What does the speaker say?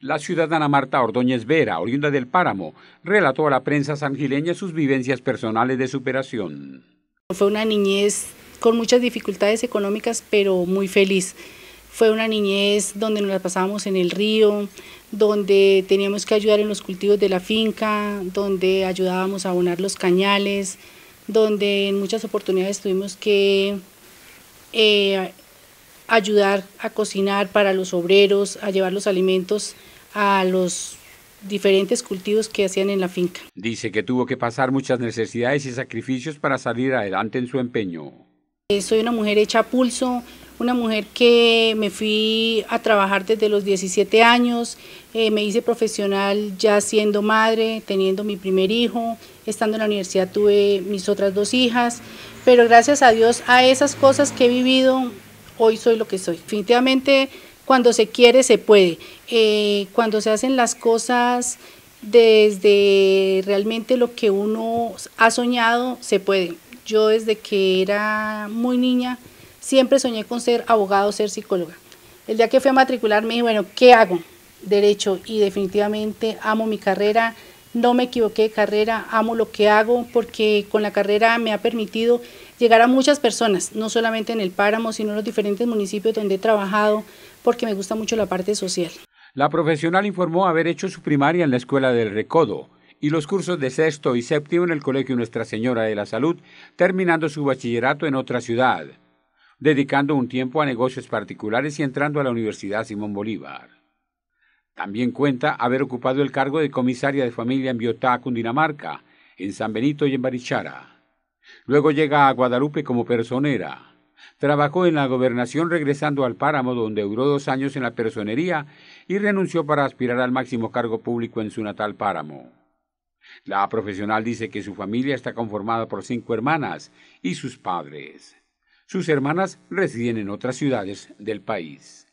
La ciudadana Marta Ordóñez Vera, oriunda del Páramo, relató a la prensa sangileña sus vivencias personales de superación. Fue una niñez con muchas dificultades económicas, pero muy feliz. Fue una niñez donde nos la pasábamos en el río, donde teníamos que ayudar en los cultivos de la finca, donde ayudábamos a abonar los cañales, donde en muchas oportunidades tuvimos que eh, ayudar a cocinar para los obreros, a llevar los alimentos a los diferentes cultivos que hacían en la finca. Dice que tuvo que pasar muchas necesidades y sacrificios para salir adelante en su empeño. Eh, soy una mujer hecha a pulso, una mujer que me fui a trabajar desde los 17 años, eh, me hice profesional ya siendo madre, teniendo mi primer hijo, estando en la universidad tuve mis otras dos hijas, pero gracias a Dios a esas cosas que he vivido hoy soy lo que soy. Definitivamente, cuando se quiere, se puede. Eh, cuando se hacen las cosas desde realmente lo que uno ha soñado, se puede. Yo desde que era muy niña, siempre soñé con ser abogado, ser psicóloga. El día que fui a matricular me dije, bueno, ¿qué hago? Derecho y definitivamente amo mi carrera, no me equivoqué de carrera, amo lo que hago porque con la carrera me ha permitido llegar a muchas personas, no solamente en el páramo, sino en los diferentes municipios donde he trabajado, porque me gusta mucho la parte social. La profesional informó haber hecho su primaria en la Escuela del Recodo y los cursos de sexto y séptimo en el Colegio Nuestra Señora de la Salud, terminando su bachillerato en otra ciudad, dedicando un tiempo a negocios particulares y entrando a la Universidad Simón Bolívar. También cuenta haber ocupado el cargo de comisaria de familia en Biotá, Cundinamarca, en San Benito y en Barichara. Luego llega a Guadalupe como personera. Trabajó en la gobernación regresando al páramo donde duró dos años en la personería y renunció para aspirar al máximo cargo público en su natal páramo. La profesional dice que su familia está conformada por cinco hermanas y sus padres. Sus hermanas residen en otras ciudades del país.